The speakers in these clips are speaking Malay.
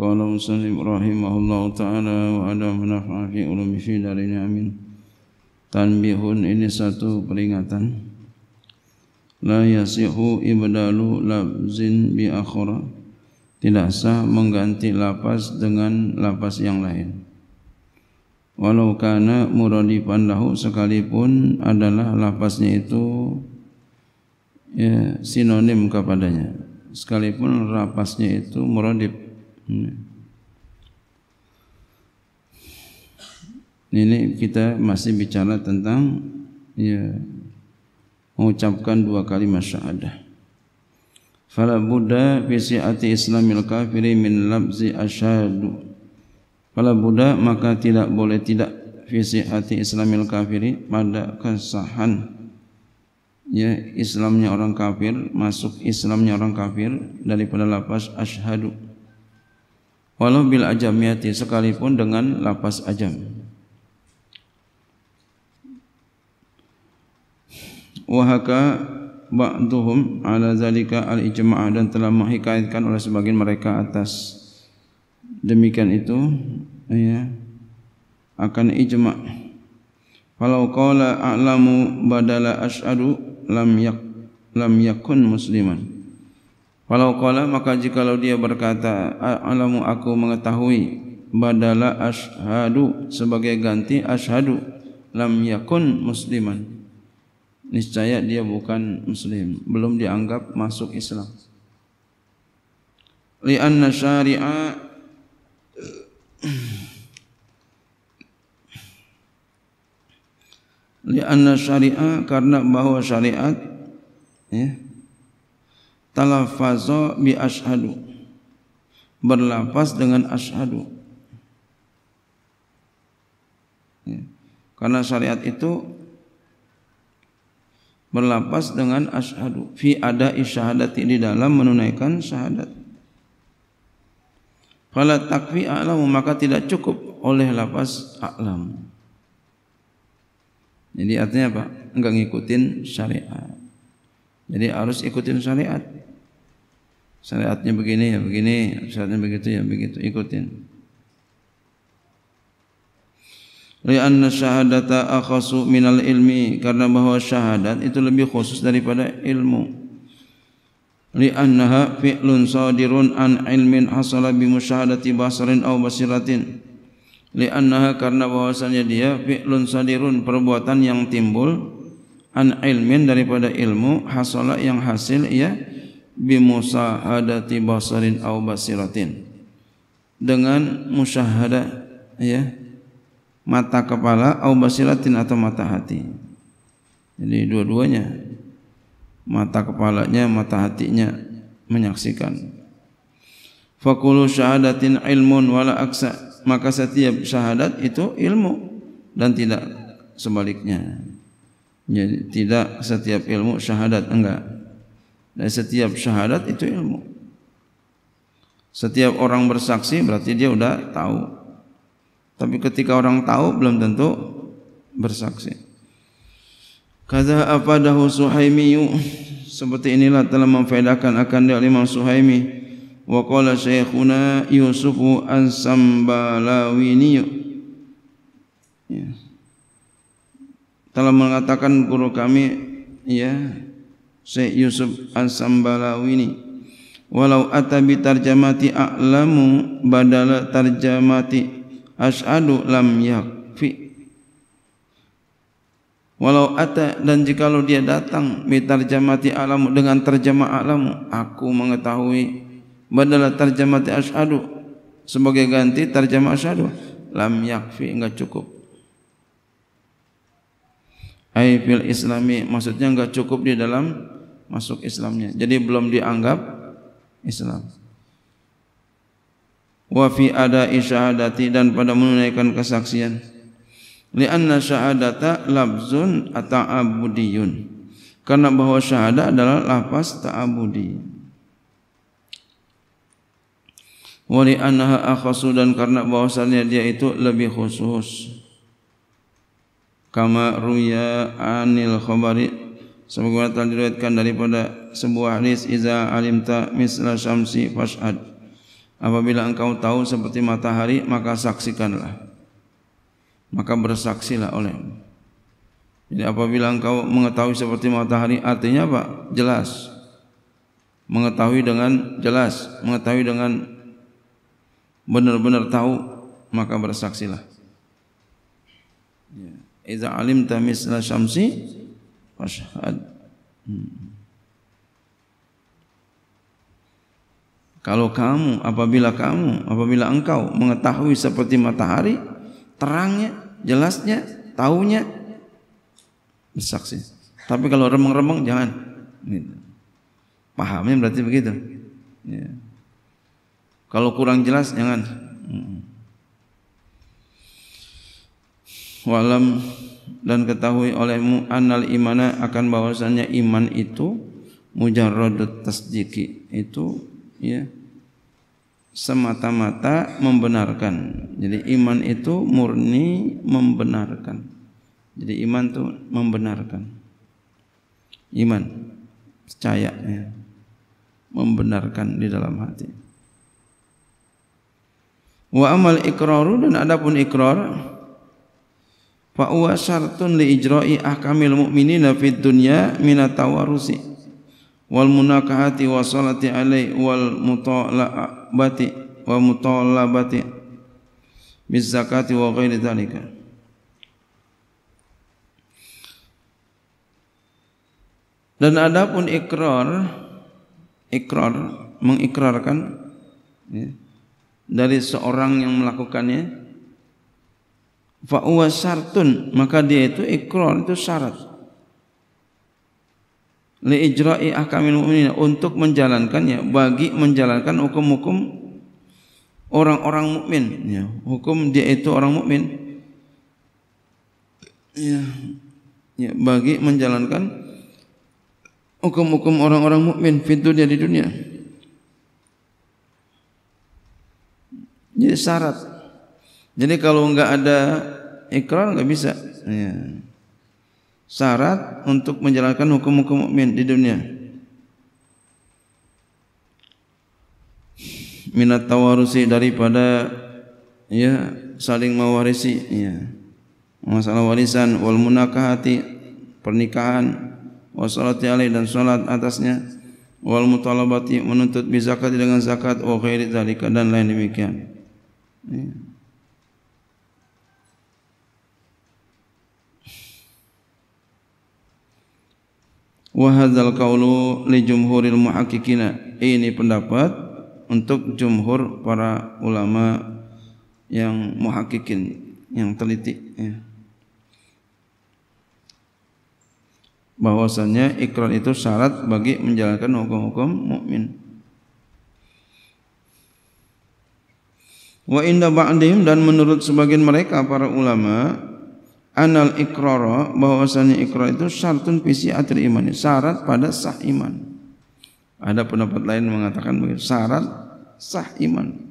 قال مسلم رحمه الله Taala, وعلى من في علم في دارين امين تنبيه ini satu peringatan la yasihu ibdalu labzin bi akhra tidak sah mengganti lapas dengan lapas yang lain walau kana muradifan lahu sekalipun adalah lapasnya itu ya, sinonim kepadanya sekalipun lapasnya itu muradif ini kita masih bicara tentang ya, mengucapkan dua kali masyaallah. Fala Buddha fi si'ati islamil kafiri min labzi ashadu. Fala Buddha maka tidak boleh tidak fi si'ati islamil kafiri pada kesahan ya, Islamnya orang kafir, masuk Islamnya orang kafir daripada lapas ashadu walau bil ajamiyati sekalipun dengan lapas ajam wahaka ba'duhum ala zalika al ijmaah dan telah menghikayatkan oleh sebagian mereka atas demikian itu ya akan ijma' Kalau kau qala a'lamu badala ashadu lam yak lam yakun musliman kalau kala maka jikalau dia berkata alamu aku mengetahui badala ashadu sebagai ganti ashadu lam yakun musliman niscaya dia bukan muslim belum dianggap masuk Islam li anna syari'a li anna syari'a karena bahwa syariat ya talafaza bi ashadu berlapas dengan ashadu ya. karena syariat itu berlapas dengan ashadu fi ada isyahadat di dalam menunaikan syahadat kalau takfi alam maka tidak cukup oleh lapas alam Jadi artinya apa? Enggak ngikutin syariat. Jadi harus ikutin syariat. Syariatnya begini ya, begini, syariatnya begitu ya, begitu, ikutin. Li anna syahadata akhasu minal ilmi karena bahwa syahadat itu lebih khusus daripada ilmu. Li annaha fi'lun sadirun an ilmin hasala bi musyahadati basarin aw basiratin. Li annaha karena bahwasanya dia fi'lun sadirun perbuatan yang timbul an ilmin daripada ilmu hasala yang hasil ia bi musahadati basarin au basiratin dengan musyahadah ya mata kepala au basiratin atau mata hati jadi dua-duanya mata kepalanya mata hatinya menyaksikan fakulu syahadatin ilmun wala aksa maka setiap syahadat itu ilmu dan tidak sebaliknya jadi tidak setiap ilmu syahadat enggak. Dan setiap syahadat itu ilmu. Setiap orang bersaksi berarti dia sudah tahu. Tapi ketika orang tahu belum tentu bersaksi. Kaza apa dahulu Suhaimi seperti inilah telah memfaedahkan akan dari Imam Suhaimi. Wa qala syaikhuna Yusufu an-Sambalawini. Ya. Yes telah mengatakan guru kami ya Syekh Yusuf As-Sambalawi ini walau atabi tarjamati a'lamu badala tarjamati asyadu lam yakfi walau ata dan jika lo dia datang mitarjamati alamu dengan terjemah alamu aku mengetahui badala tarjamati asyadu sebagai ganti terjemah asyadu lam yakfi enggak cukup Hai fil islami maksudnya enggak cukup di dalam masuk Islamnya. Jadi belum dianggap Islam. Wa fi ada isyahadati dan pada menunaikan kesaksian. Li anna syahadata labzun ta'abudiyun. Karena bahwa syahadah adalah lafaz ta'abudi. Wa li anna akhasu dan karena bahwasanya dia itu lebih khusus kama ruya anil khabari sebagaimana telah diriwayatkan daripada sebuah hadis iza alimta misla syamsi fasad apabila engkau tahu seperti matahari maka saksikanlah maka bersaksilah oleh jadi apabila engkau mengetahui seperti matahari artinya apa jelas mengetahui dengan jelas mengetahui dengan benar-benar tahu maka bersaksilah yeah. Iza alim Tamis misla syamsi Fashad Kalau kamu, apabila kamu, apabila engkau mengetahui seperti matahari, terangnya, jelasnya, tahunya, bersaksi. Tapi kalau remeng-remeng, jangan. Pahamnya berarti begitu. Ya. Kalau kurang jelas, jangan. Hmm. walam dan ketahui olehmu anal imana akan bahwasannya iman itu mujarrad tasdiki itu ya semata-mata membenarkan jadi iman itu murni membenarkan jadi iman itu membenarkan iman percaya ya. membenarkan di dalam hati wa amal ikraru dan adapun ikrar fa huwa syartun li ijra'i ahkamil mu'minina fid dunya min atawarusi wal munakahati wa salati alai wal mutalabati wa mutalabati biz zakati wa ghairi dhalika dan adapun ikrar ikrar mengikrarkan ya, dari seorang yang melakukannya fa huwa syartun maka dia itu ikrar itu syarat li ijra'i ahkamil mu'minin untuk menjalankannya bagi menjalankan hukum-hukum orang-orang mukmin ya, hukum dia itu orang mukmin ya, ya bagi menjalankan hukum-hukum orang-orang mukmin pintu dia di dunia jadi syarat jadi kalau enggak ada ikrar enggak bisa. Ya. Syarat untuk menjalankan hukum-hukum mukmin di dunia. Minat tawarusi daripada ya saling mewarisi ya. Masalah warisan wal munakahati pernikahan wasalati alai dan salat atasnya wal mutalabati menuntut bi zakat dengan zakat wa khairi dan lain demikian. Ya. wa hadzal qawlu li jumhuril muhaqqiqina ini pendapat untuk jumhur para ulama yang muhaqqiqin yang teliti ya. bahwasanya ikrar itu syarat bagi menjalankan hukum-hukum mukmin wa inda ba'dihim dan menurut sebagian mereka para ulama anal ikroro bahwasanya ikror itu syartun fisi atir iman syarat pada sah iman ada pendapat lain mengatakan begitu syarat sah iman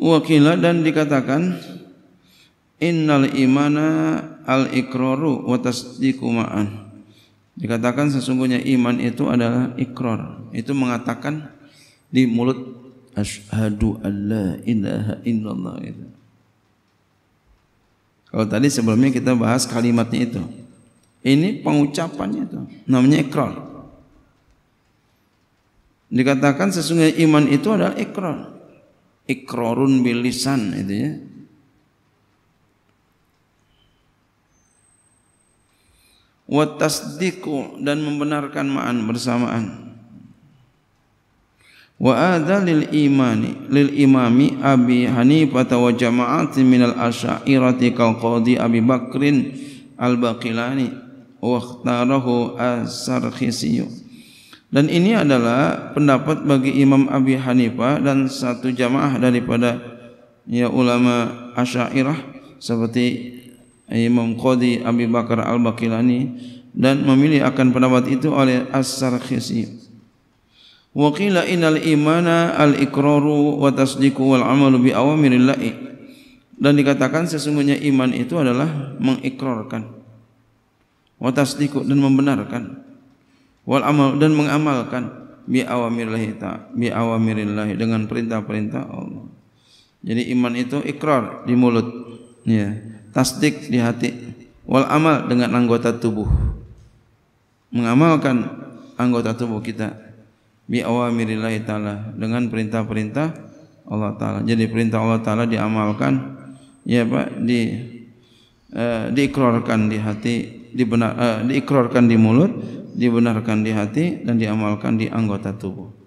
Wakila dan dikatakan innal imana al ikroru watasdiku ma'an dikatakan sesungguhnya iman itu adalah ikror itu mengatakan di mulut asyhadu alla ilaha illallah itu kalau oh, tadi sebelumnya kita bahas kalimatnya itu. Ini pengucapannya itu. Namanya ikrar. Dikatakan sesungguhnya iman itu adalah ikrar. Ikrarun bilisan. Itu ya. Watasdiku dan membenarkan ma'an bersamaan wa adha lil imani lil imami abi hanifah wa jama'at min al asy'irati kal qadi abi bakrin al baqilani wa ikhtarahu as dan ini adalah pendapat bagi imam abi hanifah dan satu jamaah daripada ya ulama asy'irah seperti imam qadi abi Bakr al baqilani dan memilih akan pendapat itu oleh asar sarkhisi wa qila innal imana al iqraru wa tasdiqu wal amalu bi awamirillahi dan dikatakan sesungguhnya iman itu adalah mengikrarkan wa tasdiqu dan membenarkan wal amal dan mengamalkan bi awamirillahi ta bi awamirillahi dengan perintah-perintah Allah jadi iman itu ikrar di mulut ya tasdik di hati wal amal dengan anggota tubuh mengamalkan anggota tubuh kita bi awamirillah taala dengan perintah-perintah Allah taala. Jadi perintah Allah taala diamalkan ya Pak di uh, diikrarkan di hati, dibenar uh, eh, diikrarkan di mulut, dibenarkan di hati dan diamalkan di anggota tubuh.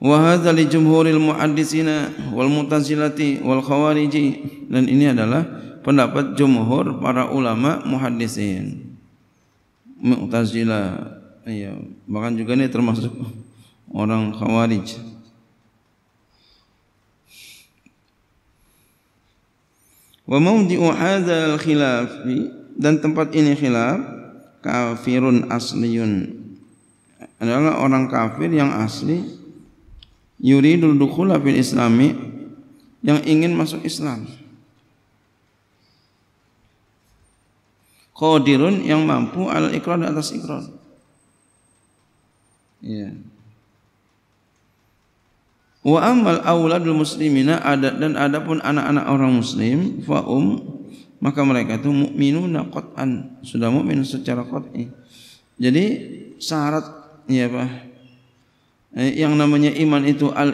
Wa hadza li jumhuril muaddisina wal mutazilati wal khawariji dan ini adalah pendapat jumhur para ulama muhadisin, Mu'tazilah iya bahkan juga ini termasuk orang khawarij wa mawdi'u hadzal khilaf dan tempat ini khilaf kafirun asliyun adalah orang kafir yang asli yuridul dukhula fil islami yang ingin masuk Islam. qadirun yang mampu al ikrar di atas ikrar. Ya. Wa amal awladul muslimina adat dan ada pun anak-anak orang muslim fa um maka mereka itu mukminuna qatan sudah mukmin secara qat'i. Jadi syarat ya apa? Eh, yang namanya iman itu al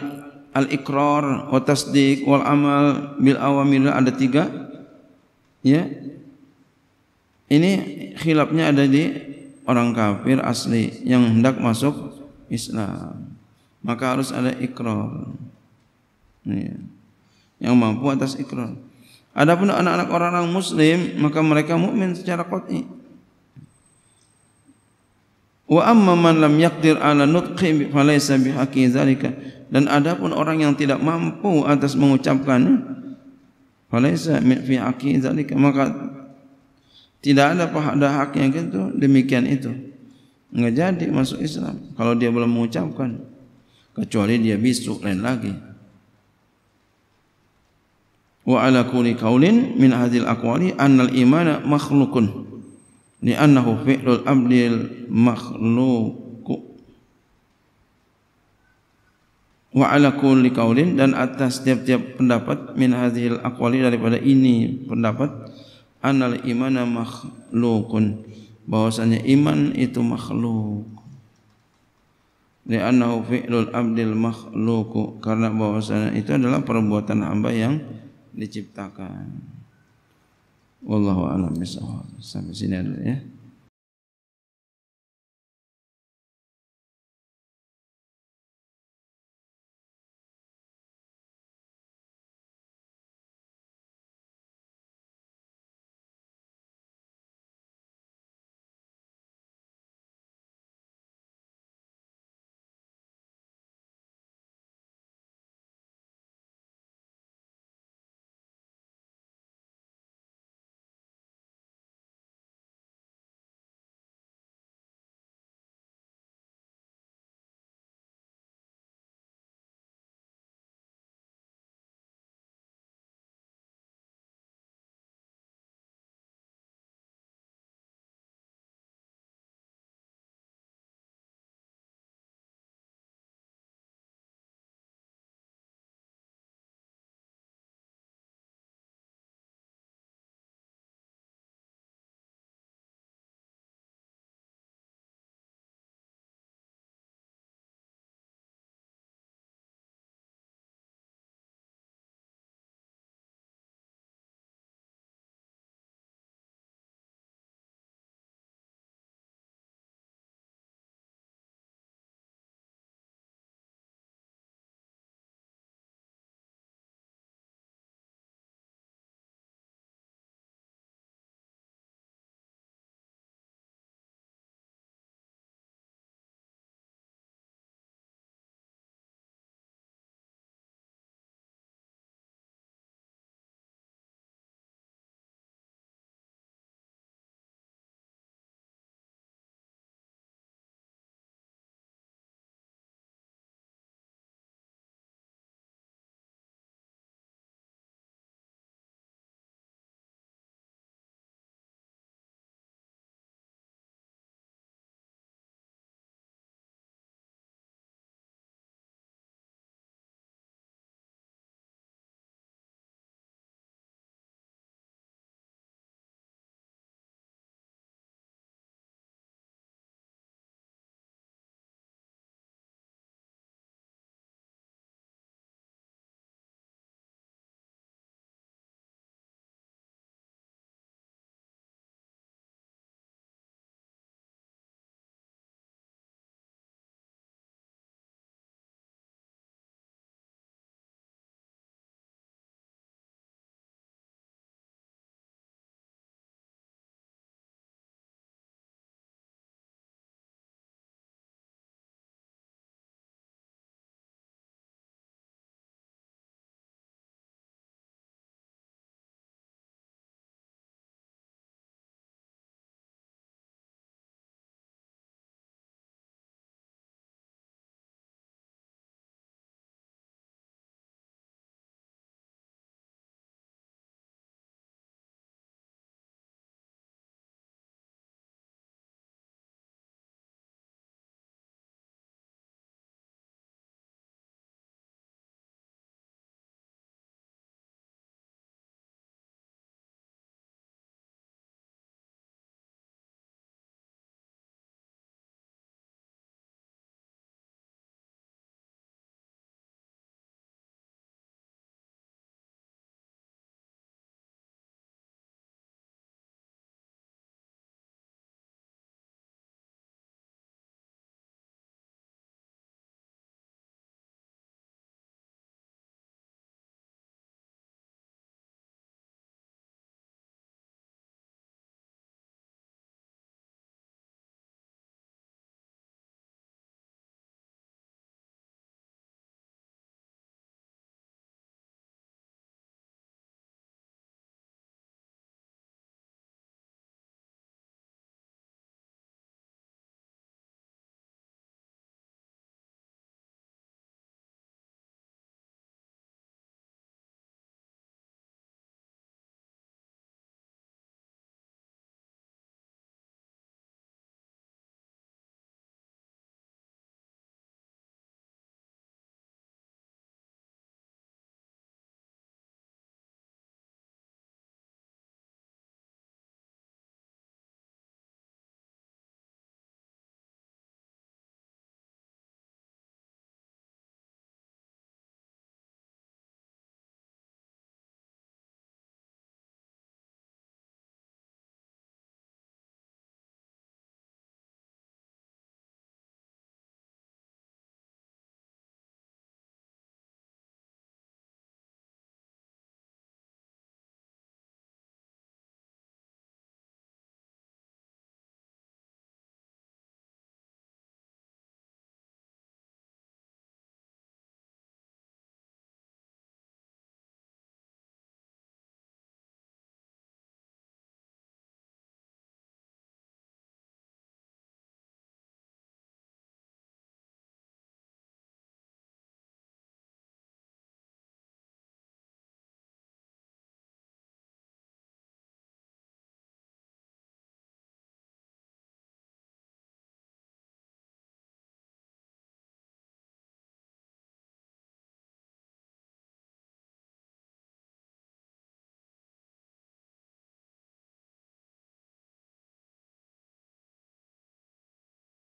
al ikrar wa tasdik wal amal bil awamir ada tiga ya ini khilafnya ada di orang kafir asli yang hendak masuk Islam. Maka harus ada ikrar. Yang mampu atas ikrar. Adapun anak-anak orang-orang muslim, maka mereka mukmin secara qat'i. Wa amma man lam yaqdir ala nutqi fa laysa bihaqqi zalika. Dan adapun orang yang tidak mampu atas mengucapkannya, falaisa fi aqi zalika. Maka tidak ada pahala haknya gitu, demikian itu. Enggak jadi masuk Islam kalau dia belum mengucapkan kecuali dia bisu lain lagi. Wa ala kulli qaulin min hadhil aqwali annal imana makhluqun li annahu fi'lul abdil makhluqu. Wa ala kulli qaulin dan atas setiap tiap pendapat min hadhil aqwali daripada ini pendapat anal imana makhlukun bahwasanya iman itu makhluk li annahu fi'lul abdil makhluku karena bahwasanya itu adalah perbuatan hamba yang diciptakan wallahu a'lam bissawab sampai sini dulu ya